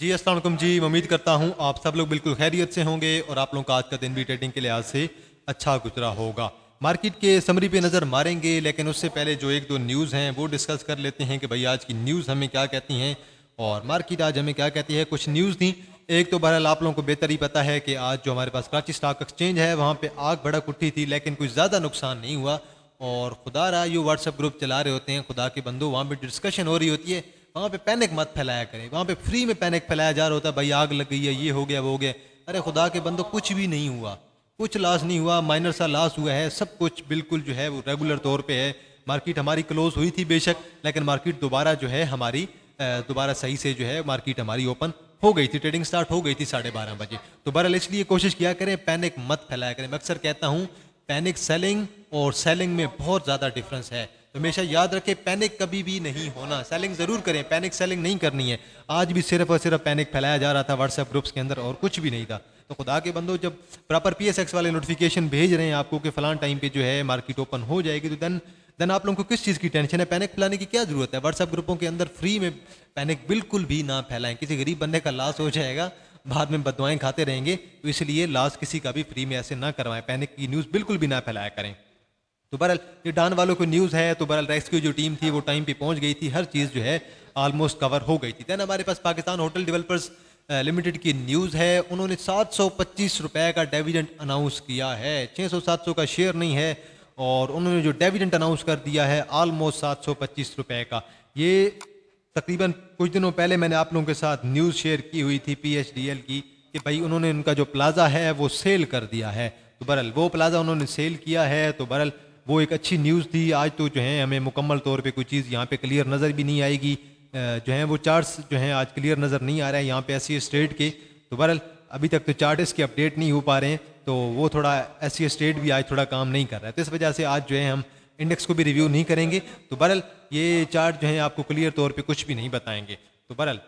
जी असल जी उम्मीद करता हूँ आप सब लोग बिल्कुल खैरियत से होंगे और आप लोगों का आज का दिन भी ट्रेडिंग के लिहाज से अच्छा गुजरा होगा मार्केट के समरी पे नज़र मारेंगे लेकिन उससे पहले जो एक दो न्यूज़ हैं वो डिस्कस कर लेते हैं कि भाई आज की न्यूज़ हमें क्या कहती हैं और मार्केट आज हमें क्या कहती है कुछ न्यूज़ थी एक तो बहरहाल आप लोगों को बेहतर ही पता है कि आज जो हमारे पास कराची स्टॉक एक्सचेंज है वहाँ पर आग भड़क उठी थी लेकिन कुछ ज़्यादा नुकसान नहीं हुआ और खुदा रहा यू व्हाट्सअप ग्रुप चला रहे होते हैं खुदा के बंदो वहाँ पर डिस्कशन हो रही होती है वहाँ पे पैनिक मत फैलाया करें वहाँ पे फ्री में पैनिक फैलाया जा रहा होता है भाई आग लग गई है ये हो गया वो हो गया अरे खुदा के बंदो कुछ भी नहीं हुआ कुछ लॉस नहीं हुआ माइनर सा लॉस हुआ है सब कुछ बिल्कुल जो है वो रेगुलर तौर पे है मार्केट हमारी क्लोज हुई थी बेशक लेकिन मार्केट दोबारा जो है हमारी दोबारा सही से जो है मार्केट हमारी ओपन हो गई थी ट्रेडिंग स्टार्ट हो गई थी साढ़े बारह बजे तो बहरहाल इसलिए कोशिश किया करें पैनिक मत फैलाया करें मैं अक्सर कहता हूँ पैनिक सेलिंग और सेलिंग में बहुत ज़्यादा डिफरेंस है हमेशा याद रखें पैनिक कभी भी नहीं होना सेलिंग ज़रूर करें पैनिक सेलिंग नहीं करनी है आज भी सिर्फ और सिर्फ पैनिक फैलाया जा रहा था व्हाट्सएप ग्रुप्स के अंदर और कुछ भी नहीं था तो खुदा के बंदो जब प्रॉपर पी वाले नोटिफिकेशन भेज रहे हैं आपको कि फ़लान टाइम पर जो है मार्केट ओपन हो जाएगी तो देन देन आप लोगों को किस चीज़ की टेंशन है पैनिक फैलाने की क्या ज़रूरत है व्हाट्सएप ग्रुपों के अंदर फ्री में पैनिक बिल्कुल भी ना फैलाएं किसी गरीब बंदे का लाश हो जाएगा बाद में बदवाएं खाते रहेंगे तो इसलिए लाश किसी का भी फ्री में ऐसे ना करवाएं पैनिक की न्यूज़ बिल्कुल भी ना फैलाया करें तो बहरहाल ये डान वालों को न्यूज़ है तो बहरहाल रेस्क्यू जो टीम थी वो टाइम पे पहुंच गई थी हर चीज़ जो है ऑलमोस्ट कवर हो गई थी दैन हमारे पास पाकिस्तान होटल डेवलपर्स लिमिटेड की न्यूज़ है उन्होंने सात सौ पच्चीस रुपये का डेविडेंट अनाउंस किया है छः सौ सात सौ का शेयर नहीं है और उन्होंने जो डेविडेंट अनाउंस कर दिया है आलमोस्ट सात सौ पच्चीस रुपये का ये तकरीबन कुछ दिनों पहले मैंने आप लोगों के साथ न्यूज़ शेयर की हुई थी पी एच डी एल की कि भाई उन्होंने उनका जो प्लाजा है वो सेल कर दिया है तो बरल वो प्लाजा उन्होंने सेल किया है तो बरल वो एक अच्छी न्यूज़ थी आज तो जो है हमें मुकम्मल तौर पे कोई चीज़ यहाँ पे क्लियर नज़र भी नहीं आएगी जो है वो चार्ट्स जो हैं आज क्लियर नज़र नहीं आ रहा है यहाँ पे ऐसी स्टेट के तो बहरल अभी तक तो चार्ट के अपडेट नहीं हो पा रहे हैं तो वो थोड़ा ऐसी स्टेट भी आज थोड़ा काम नहीं कर रहा है तो इस वजह से आज जो है हम इंडेक्स को भी रिव्यू नहीं करेंगे तो बहरल ये चार्ट जो है आपको क्लियर तौर पर कुछ भी नहीं बताएंगे तो बहरल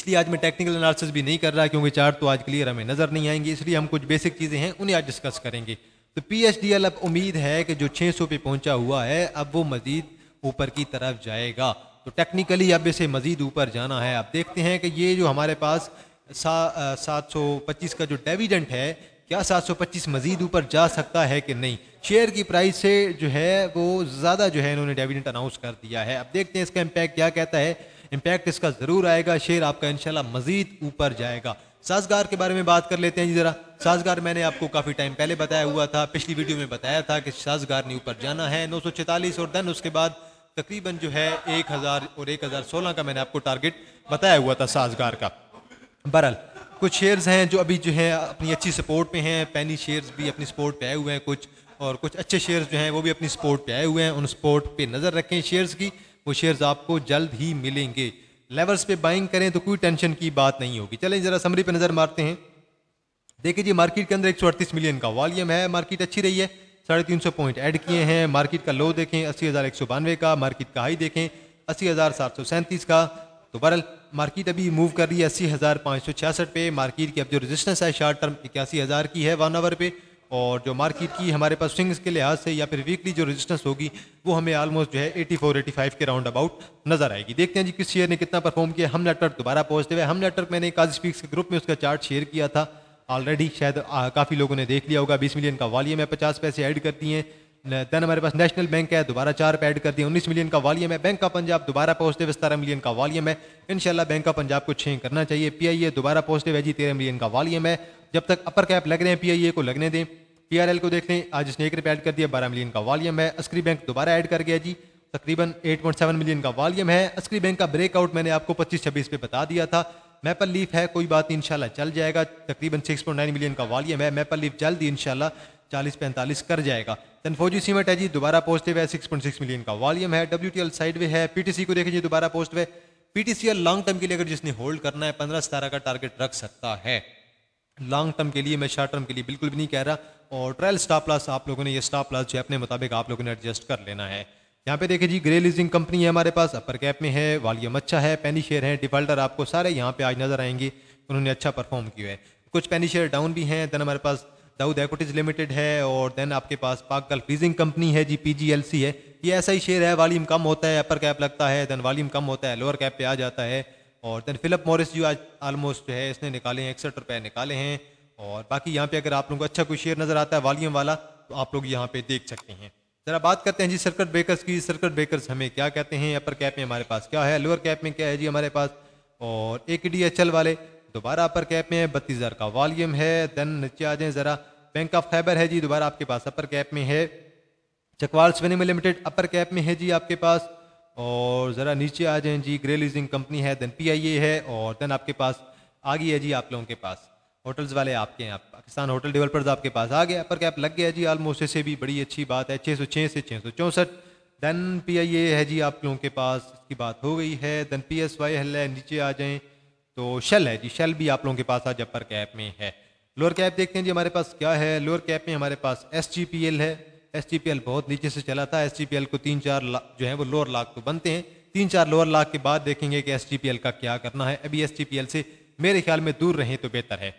इसलिए आज मैं टेक्निकल एनालिसिस भी नहीं कर रहा क्योंकि चार्ट तो आज क्लियर हमें नज़र नहीं आएंगे इसलिए हम कुछ बेसिक चीज़ें हैं उन्हें आज डिस्कस करेंगे तो पीएचडीएल अब उम्मीद है कि जो 600 पे पहुंचा हुआ है अब वो मजीद ऊपर की तरफ जाएगा तो टेक्निकली अब इसे मजीद ऊपर जाना है अब देखते हैं कि ये जो हमारे पास सात सौ पच्चीस का जो डेविडेंट है क्या सात सौ पच्चीस मजीद ऊपर जा सकता है कि नहीं शेयर की प्राइस से जो है वो ज़्यादा जो है इन्होंने डेविडेंट अनाउंस कर दिया है अब देखते हैं इसका इम्पैक्ट क्या कहता है इम्पैक्ट इसका ज़रूर आएगा शेयर आपका इनशाला मजीद ऊपर जाएगा साजगार के बारे में बात कर लेते हैं जी ज़रा साजगार मैंने आपको काफ़ी टाइम पहले बताया हुआ था पिछली वीडियो में बताया था कि साजगार ने ऊपर जाना है नौ और देन उसके बाद तकरीबन जो है एक हज़ार और एक हज़ार सोलह का मैंने आपको टारगेट बताया हुआ था साजगार का बहरल कुछ शेयर्स हैं जो अभी जो है अपनी अच्छी सपोर्ट पे हैं पैनी शेयर्स भी अपनी सपोर्ट पे आए हुए हैं कुछ और कुछ अच्छे शेयर्स जो हैं वो भी अपनी सपोर्ट पे आए हुए हैं उन सपोर्ट पे नज़र रखें शेयर्स की वो शेयर्स आपको जल्द ही मिलेंगे लेवल्स पे बाइंग करें तो कोई टेंशन की बात नहीं होगी चलें जरा समरी पे नज़र मारते हैं देखिए जी मार्केट के अंदर एक मिलियन का वॉल्यूम है मार्केट अच्छी रही है साढ़े तीन सौ पॉइंट ऐड किए हैं मार्केट का लो देखें अस्सी हज़ार एक सौ बानवे का मार्केट का हाई देखें अस्सी हज़ार सात सौ सैंतीस का तो बहरल मार्केट अभी मूव कर रही है अस्सी हज़ार पाँच सौ छियासठ पे मार्केट की अब जो रजिस्टेंस है शॉर्ट टर्म इक्यासी हज़ार की है वन आवर पे और जो मार्केट की हमारे पास स्विंग्स के लिहाज से या फिर वीकली जो रजिस्टेंस होगी वो हमें आलमोस्ट जो है 84 85 के राउंड अबाउट नजर आएगी देखते हैं जी किस शेयर ने कितना परफॉर्म किया हम नेटवर्क दोबारा पहुंचते हुए हम नेटवर्क मैंने काजी स्पीक्स के ग्रुप में उसका चार्ट शेयर किया था ऑलरेडी शायद काफ़ी लोगों ने देख लिया होगा बीस मिलियन का वालियम है पचास पैसे ऐड कर दिए देन हमारे पास नेशनल बैंक है दोबारा चार पे ऐड कर दिए उन्नीस मिलियन का वालियम है बैंक का पंजाब दोबारा पहुंचते हुए सतारह मिलियन का वालियम है इनशाला बैंक का पंजाब को छेंग करना चाहिए पी आई ए दोबारा पहुंचते हुए जी तेरह मिलियन का वालियम है जब तक अपर कैप लग रहे हैं पी आई ए को लगने दें पीआरएल को देख लें आज इसने एक रुपये ऐड कर दिया बारह मिलियन का वॉल्यूम है अस्क्री बैंक दोबारा ऐड कर गया जी तकरीबन 8.7 मिलियन का वॉल्यूम है अस्क्री बैंक का ब्रेकआउट मैंने आपको 25-26 पे बता दिया था मैपल लीफ है कोई बात नहीं इंशाल्लाह चल जाएगा तकरीबन 6.9 मिलियन का वॉल्यूम है मैपल लीफ जल्द ही इनशाला चालीस पैंतालीस कर जाएगा तनफोजी सीमेंट है जी दोबारा पॉजिटिव है सिक्स मिलियन का वॉल्यूम है डब्ल्यू टी वे है पीटीसी को देखें जी दोबारा पोस्ट है पीटीसीएल लॉन्ग टर्म के लिए अगर जिसने होल्ड करना है पंद्रह सतारह का टारगेट रख सकता है लॉन्ग टर्म के लिए मैं शॉर्ट टर्म के लिए बिल्कुल भी नहीं कह रहा और ट्रायल स्टॉप लॉस आप लोगों ने ये स्टॉप लॉस जो अपने मुताबिक आप लोगों ने एडजस्ट कर लेना है यहाँ पे देखिए जी ग्रे लीजिंग कंपनी है हमारे पास अपर कैप में है वॉल्यूम अच्छा है पेनी शेयर है डिफॉल्टर आपको सारे यहाँ पे आज नजर आएंगे उन्होंने अच्छा परफॉर्म किया है कुछ पेनी शेयर डाउन भी हैं देन हमारे पास दाऊद एक्विटीज लिमिटेड है और देन आपके पास पाक गल्फ लीजिंग कंपनी है जी पी है ये ऐसा ही शेयर है वॉल्यूम कम होता है अपर कैप लगता है देन वॉल्यूम कम होता है लोअर कैप पे आ जाता है और देन फिलिप मॉरिस जो आज आलमोस्ट जो है इसने निकाले हैं इकसठ रुपये निकाले हैं और बाकी यहाँ पे अगर आप लोगों को अच्छा कोई शेयर नज़र आता है वॉल्यूम वाला तो आप लोग यहाँ पे देख सकते हैं ज़रा बात करते हैं जी सर्कट ब्रेकर्स की सर्कट ब्रेकर्स हमें क्या कहते हैं अपर कैप में हमारे पास क्या है लोअर कैप में क्या है जी हमारे पास और ए डी एच एल वाले दोबारा अपर कैप में है बत्तीस हज़ार का वॉल्यूम है देन नीचे आ जाए ज़रा बैंक ऑफ फाइबर है जी दोबारा आपके पास अपर कैप में है चकवाल स्वेनिम लिमिटेड अपर कैप में है जी आपके पास और ज़रा नीचे आ जाएं जी ग्रे लीजिंग कंपनी है देन पी है और देन आपके पास आ गई है जी आप लोगों के पास होटल्स वाले आपके हैं आप पाकिस्तान होटल डेवलपर्स आपके पास आ गया पर कैप लग गया जी आलमोस्ट से भी बड़ी अच्छी बात है छः सौ छः से छः सौ चौंसठ देन पी आई ए है जी आप लोगों के पास इसकी बात हो गई है देन पी एस वाई हल्ला नीचे आ जाएं तो शेल है जी शेल भी आप लोगों के पास आज अपर कैप में है लोअर कैप देखते हैं जी हमारे पास क्या है लोअर कैप में हमारे पास एस जी पी एल है एस बहुत नीचे से चला था एस को तीन चार जो है वो लोअर लाख तो बनते हैं तीन चार लोअर लाख के बाद देखेंगे कि एस का क्या करना है अभी एस से मेरे ख्याल में दूर रहें तो बेहतर है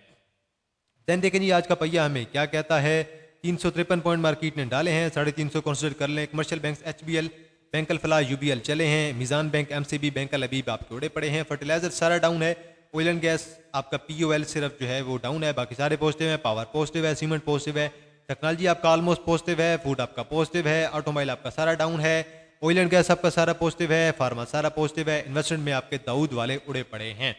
देन देखें जी आज का पहिया हमें क्या कहता है तीन सौ तिरपन पॉइंट मार्केट ने डाले हैं साढ़े तीन सौ कंसिडर कर लें commercial bank H B L बैंकल अलफला यू बी एल चले हैं Meezan bank M C B बैंकल अभी आपके उड़े पड़े हैं फर्टिलाइजर सारा डाउन है ऑयल एंड गैस आपका पी ओ एल सिर्फ जो है वो डाउन है बाकी सारे पॉजिटिव है पावर पॉजिटिव है सीमेंट पॉजिटिव है टेक्नोलॉजी आपका ऑलमोस्ट पॉजिटिव है फूड आपका पॉजिटिव है ऑटोमोबाइल आपका सारा डाउन है ऑयल एंड गैस आपका सारा पॉजिटिव है फार्मा सारा पॉजिटिव है इन्वेस्टमेंट में आपके दाऊद वाले उड़े पड़े हैं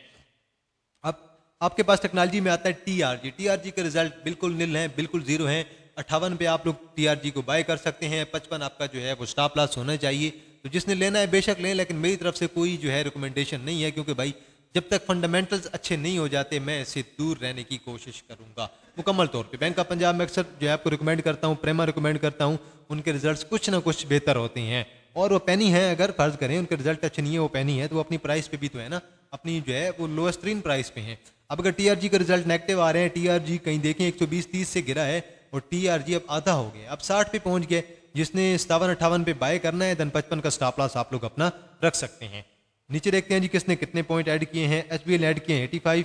अब आपके पास टेक्नोलॉजी में आता है टीआरजी टीआरजी के रिजल्ट बिल्कुल नील है बिल्कुल जीरो है अट्ठावन पे आप लोग टीआरजी को बाय कर सकते हैं पचपन आपका जो है वो स्टॉप लॉस होना चाहिए तो जिसने लेना है बेशक लें लेकिन मेरी तरफ से कोई जो है रिकमेंडेशन नहीं है क्योंकि भाई जब तक फंडामेंटल्स अच्छे नहीं हो जाते मैं इसे दूर रहने की कोशिश करूंगा मुकम्मल तौर पे बैंक ऑफ पंजाब में अक्सर जो है आपको रिकमेंड करता हूँ प्रेमा रिकमेंड करता हूँ उनके रिजल्ट्स कुछ ना कुछ बेहतर होते हैं और वो पैनी है अगर फर्ज करें उनके रिजल्ट अच्छे नहीं है वो पैनी है तो वो अपनी प्राइस पे भी तो है ना अपनी जो है वो लोएस्ट तीन प्राइस पे है अब अगर जी का रिजल्ट नेगेटिव आ रहे हैं जी कहीं देखें बीस तीस से गिरा है और जी अब आधा हो गया अब साठ पे पहुंच गए जिसने सतावन अट्ठावन पे बाय करना है धन पचपन का लॉस आप लोग अपना रख सकते हैं नीचे देखते हैं जी किसने कितने पॉइंट ऐड किए हैं एच बी एल ने एड किए हैं एटी फाइव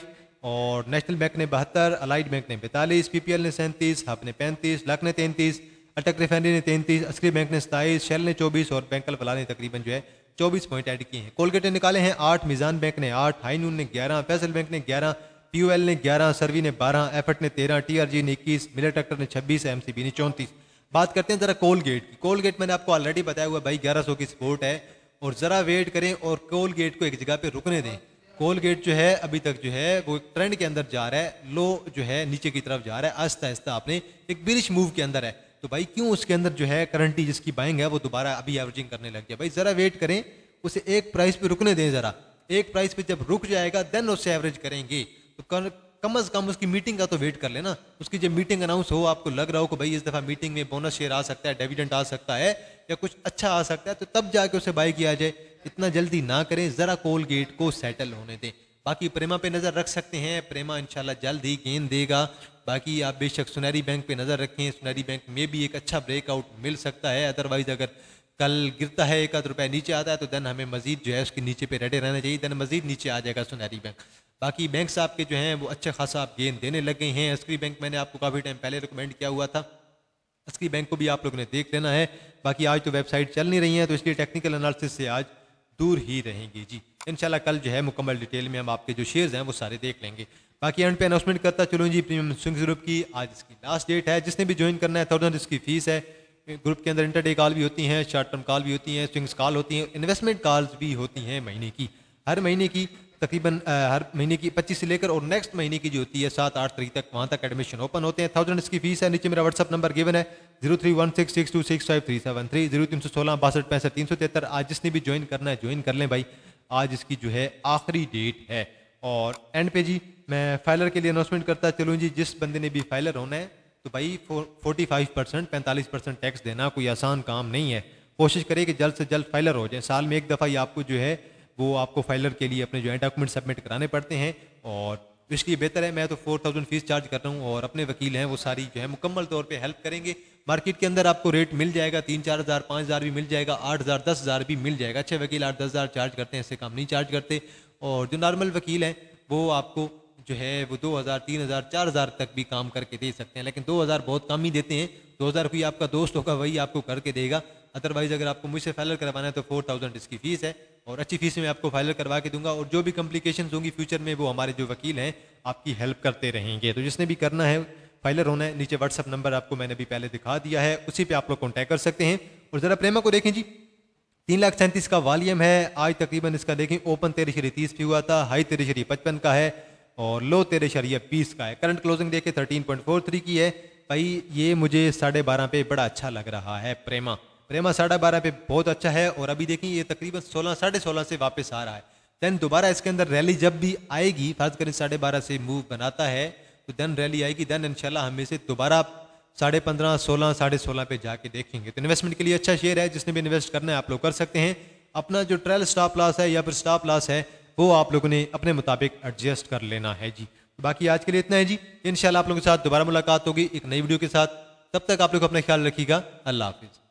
और नेशनल बैंक ने बहत्तर अलाइड बैंक ने पैंतालीस पी पी एल ने सैंतीस हब ने पैंतीस लक ने तैंतीस अटक रिफाइनरी ने तैंतीस अस्क्री बैंक ने सताईस शेल ने चौबीस और बैंकल फला ने तकरीबन जो है चौबीस पॉइंट ऐड किए हैं कोलगेट ने निकाले हैं आठ मिजान बैंक ने आठ नून ने ग्यारह फैसल बैंक ने ग्यारह पी यू एल ने ग्यारह सर्वी ने बारह एफर्ट ने तेरह टी आर जी ने इक्कीस मिलर ट्रैक्टर ने छब्बीस एम सी बी ने चौंतीस बात करते हैं जरा कोलगेट की कोलगेट मैंने आपको ऑलरेडी बताया हुआ भाई ग्यारह सौ की सपोर्ट है और ज़रा वेट करें और कोल गेट को एक जगह पे रुकने दें कोल गेट जो है अभी तक जो है वो ट्रेंड के अंदर जा रहा है लो जो है नीचे की तरफ जा रहा है आस्ता आस्ता आपने एक बिरिश मूव के अंदर है तो भाई क्यों उसके अंदर जो है करंटी जिसकी बाइंग है वो दोबारा अभी एवरेजिंग करने लग गया भाई ज़रा वेट करें उसे एक प्राइस पे रुकने दें ज़रा एक प्राइस पे जब रुक जाएगा देन उससे एवरेज करेंगे तो कर, कम अज़ कम उसकी मीटिंग का तो वेट कर लेना उसकी जब मीटिंग अनाउंस हो आपको लग रहा हो कि भाई इस दफ़ा मीटिंग में बोनस शेयर आ सकता है डेविडेंट आ सकता है या कुछ अच्छा आ सकता है तो तब जाके उसे बाई किया जाए इतना जल्दी ना करें ज़रा कोलगेट को सेटल होने दें बाकी प्रेमा पे नज़र रख सकते हैं प्रेमा इंशाल्लाह जल्द ही गेंद देगा बाकी आप बेशक सुनहरी बैंक पे नज़र रखें सुनहरी बैंक में भी एक अच्छा ब्रेकआउट मिल सकता है अदरवाइज़ अगर कल गिरता है एक आध रुपये नीचे आता है तो देन हमें मजीद जो है उसके नीचे पे रटे रहना चाहिए देन मजीद नीचे आ जाएगा सुनहरी बैंक बाकी बैंक आपके जो हैं वो अच्छा खासा आप गेंद देने लग गए हैं अस्क्री बैंक मैंने आपको काफ़ी टाइम पहले रिकमेंड किया हुआ था असली बैंक को भी आप लोगों ने देख लेना है बाकी आज तो वेबसाइट चल नहीं रही है तो इसलिए टेक्निकल एनालिसिस से आज दूर ही रहेंगे जी इनशाला कल जो है मुकम्मल डिटेल में हम आपके जो शेयर्स हैं वो सारे देख लेंगे बाकी एंड पे अनाउंसमेंट करता चलूँ जी प्रीमियम स्विंग ग्रुप की आज इसकी लास्ट डेट है जिसने भी ज्वाइन करना है थाउजेंड इसकी फीस है ग्रुप के अंदर इंटरडे कॉल भी होती हैं शॉर्ट टर्म कॉल भी होती हैं स्विंग्स कॉल होती हैं इन्वेस्टमेंट कॉल्स भी होती हैं महीने की हर महीने की तकरीबन हर महीने की पच्चीस से लेकर और नेक्स्ट महीने की जो होती है सात आठ तारीख तक वहाँ तक एडमिशन ओपन होते हैं थाउजेंड इसकी फीस है नीचे मेरा व्हाट्सअप नंबर गिवन है zero three one six six two six five three seven three zero तीन सौ सोलह बासठ पैंसठ तीन सौ तिहत्तर आज जिसने भी ज्वाइन करना है ज्वाइन कर लें भाई आज इसकी जो है आखिरी डेट है और एंड पे जी मैं फाइलर के लिए अनाउंसमेंट करता चलूँ जी जिस बंदे ने भी फाइलर होना है तो भाई फोर्टी फाइव परसेंट पैंतालीस परसेंट टैक्स देना कोई आसान काम नहीं है कोशिश करें कि जल्द से जल्द फाइलर हो जाए साल में एक दफ़ा ही आपको जो है वो आपको फाइलर के लिए अपने जो है डॉक्यूमेंट सबमिट कराने पड़ते हैं और इसकी बेहतर है मैं तो फोर थाउजेंड फीस चार्ज कर रहा हूँ और अपने वकील हैं वो सारी जो है मुकम्मल तौर पे हेल्प करेंगे मार्केट के अंदर आपको रेट मिल जाएगा तीन चार हज़ार पाँच हज़ार भी मिल जाएगा आठ हज़ार दस हज़ार भी मिल जाएगा अच्छे वकील आठ दस हज़ार चार्ज करते हैं ऐसे काम नहीं चार्ज करते और जो नॉर्मल वकील हैं वो आपको जो है वो दो हज़ार तीन हज़ार चार हज़ार तक भी काम करके दे सकते हैं लेकिन दो हज़ार बहुत कम ही देते हैं दो हज़ार कोई आपका दोस्त होगा वही आपको करके देगा अदरवाइज़ अगर आपको मुझसे फैलर करवाना है तो फोर थाउजेंड इसकी फ़ीस है और अच्छी फीस में आपको फाइनल करवा के दूंगा और जो भी कम्प्लिकेशन होंगी फ्यूचर में वो हमारे जो वकील हैं आपकी हेल्प करते रहेंगे तो जिसने भी करना है फाइलर होना है नीचे व्हाट्सअप नंबर आपको मैंने भी पहले दिखा दिया है उसी पे आप लोग कॉन्टैक्ट कर सकते हैं और ज़रा प्रेमा को देखें जी तीन लाख सैंतीस का वालीम है आज तकरीबन इसका देखें ओपन तेरह शरीर तीस भी हुआ था हाई तेरह शरीर पचपन का है और लो तेरह शरीर बीस का है करंट क्लोजिंग देखे थर्टीन पॉइंट फोर थ्री की है भाई ये मुझे साढ़े बारह पे बड़ा अच्छा लग रहा है प्रेमा प्रेमा साढ़े बारह पे बहुत अच्छा है और अभी देखें ये तकरीबन सोलह साढ़े सोलह से वापस आ रहा है देन दोबारा इसके अंदर रैली जब भी आएगी फर्ज करें साढ़े बारह से मूव बनाता है तो देन रैली आएगी देन इनशाला हमें से दोबारा साढ़े पंद्रह सोलह साढ़े सोलह पे जाके देखेंगे तो इन्वेस्टमेंट के लिए अच्छा शेयर है जिसने भी इन्वेस्ट करना है आप लोग कर सकते हैं अपना जो ट्रायल स्टॉप लॉस है या फिर स्टॉप लॉस है वो आप लोगों ने अपने मुताबिक एडजस्ट कर लेना है जी तो बाकी आज के लिए इतना है जी इनशाला आप लोगों के साथ दोबारा मुलाकात होगी एक नई वीडियो के साथ तब तक आप लोग अपना ख्याल रखिएगा अल्लाह हाफिज़